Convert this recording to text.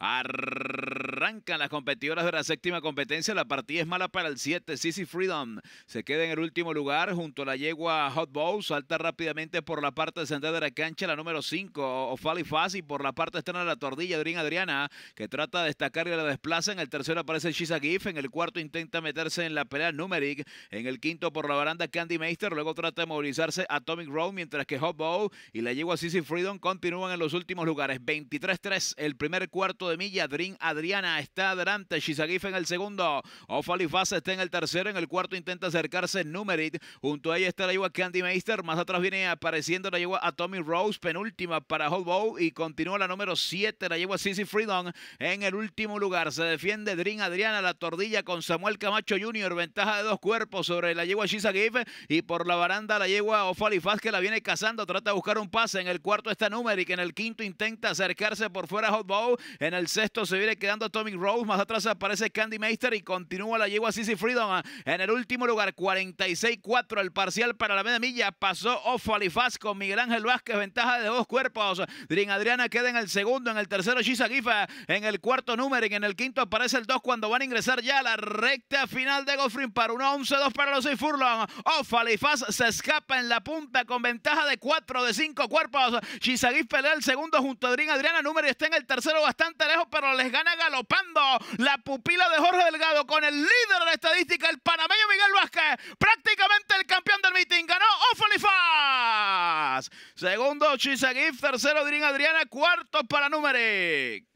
Ar... Arrancan las competidoras de la séptima competencia. La partida es mala para el 7. Sisi Freedom se queda en el último lugar junto a la yegua Hot Bow. Salta rápidamente por la parte central de la cancha la número 5, Faz y Por la parte externa de la tordilla, Drin Adriana, que trata de destacar y la desplaza. En el tercero aparece Shisa Gif. En el cuarto intenta meterse en la pelea Numeric. En el quinto por la baranda Candy Meister. Luego trata de movilizarse Atomic Row mientras que Hot Bow y la yegua Sisi Freedom continúan en los últimos lugares. 23-3, el primer cuarto de milla. Drin Adriana Está adelante Shizagif en el segundo. Ofalifaz está en el tercero. En el cuarto intenta acercarse Numerit. Junto a ella está la yegua Candy Meister. Más atrás viene apareciendo la yegua Tommy Rose. Penúltima para Hotbow Y continúa la número 7. La yegua Sissy Freedom en el último lugar. Se defiende Drin Adriana. La tordilla con Samuel Camacho Jr. Ventaja de dos cuerpos sobre la yegua Shizagif. Y por la baranda la yegua Ofalifaz que la viene cazando. Trata de buscar un pase. En el cuarto está Numeric. En el quinto intenta acercarse por fuera Hotbow. En el sexto se viene quedando Tommy Rose. Más atrás aparece Candy Meister y continúa la yegua Sissy Freedom ah, en el último lugar. 46-4 el parcial para la media milla. Pasó Offalifaz con Miguel Ángel Vázquez. Ventaja de dos cuerpos. Ah, Drin Adriana queda en el segundo. En el tercero Shizagifa En el cuarto número. y En el quinto aparece el dos cuando van a ingresar ya a la recta final de Goffrin para 1-11-2 para los 6 Furlong. Ah, Ofalifaz se escapa en la punta con ventaja de cuatro de cinco cuerpos. Shizagifa pelea el segundo junto a Drin Adriana. Número está en el tercero bastante lejos pero les gana Galo Pando la pupila de Jorge Delgado con el líder de la estadística, el panameño Miguel Vázquez, prácticamente el campeón del meeting. Ganó Offaly Segundo, Chisagif. Tercero, Dirin Adriana. Cuarto para Numeric.